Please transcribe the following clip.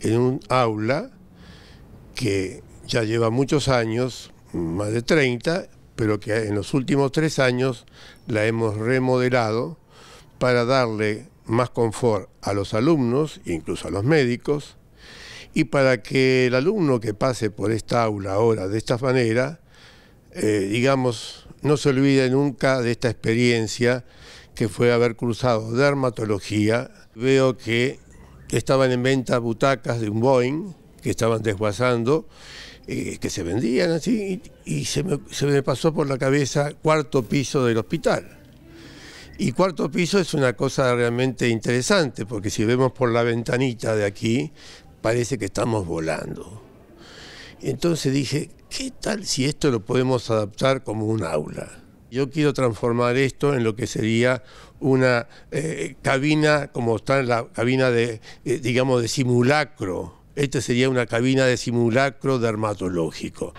en un aula que ya lleva muchos años, más de 30, pero que en los últimos tres años la hemos remodelado para darle más confort a los alumnos, incluso a los médicos, y para que el alumno que pase por esta aula ahora de esta manera, eh, digamos, no se olvide nunca de esta experiencia que fue haber cruzado dermatología. Veo que que estaban en venta butacas de un Boeing que estaban desguazando, eh, que se vendían así, y, se, me, se, me, pasó por la cabeza cuarto piso del hospital. Y cuarto piso es una cosa realmente interesante, porque si vemos por la ventanita de aquí, parece que estamos volando. Entonces dije, ¿qué tal si esto lo podemos adaptar como un aula? Yo quiero transformar esto en lo que sería una eh, cabina, como está en la cabina de, eh, digamos, de simulacro. Esta sería una cabina de simulacro dermatológico.